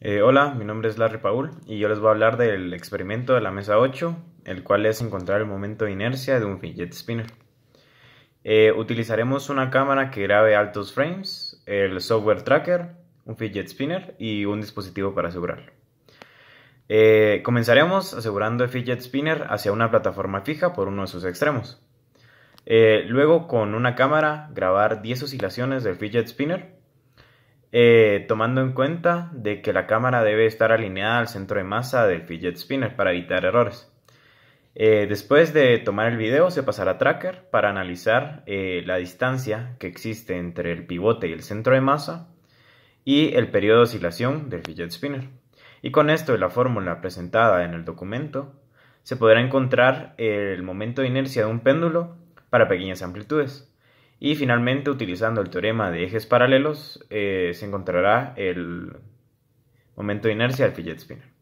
Eh, hola, mi nombre es Larry Paul y yo les voy a hablar del experimento de la mesa 8, el cual es encontrar el momento de inercia de un fidget spinner. Eh, utilizaremos una cámara que grabe altos frames, el software tracker, un fidget spinner y un dispositivo para asegurarlo. Eh, comenzaremos asegurando el fidget spinner hacia una plataforma fija por uno de sus extremos. luego con una cámara grabar 10 oscilaciones del fidget spinner eh, tomando en cuenta de que la cámara debe estar alineada al centro de masa del fidget spinner para evitar errores. Eh, después de tomar el video se pasará a tracker para analizar eh, la distancia que existe entre el pivote y el centro de masa y el periodo de oscilación del fidget spinner. Y con esto y la fórmula presentada en el documento se podrá encontrar el momento de inercia de un péndulo para pequeñas amplitudes. Y finalmente, utilizando el teorema de ejes paralelos, eh, se encontrará el momento de inercia del fillet spinner.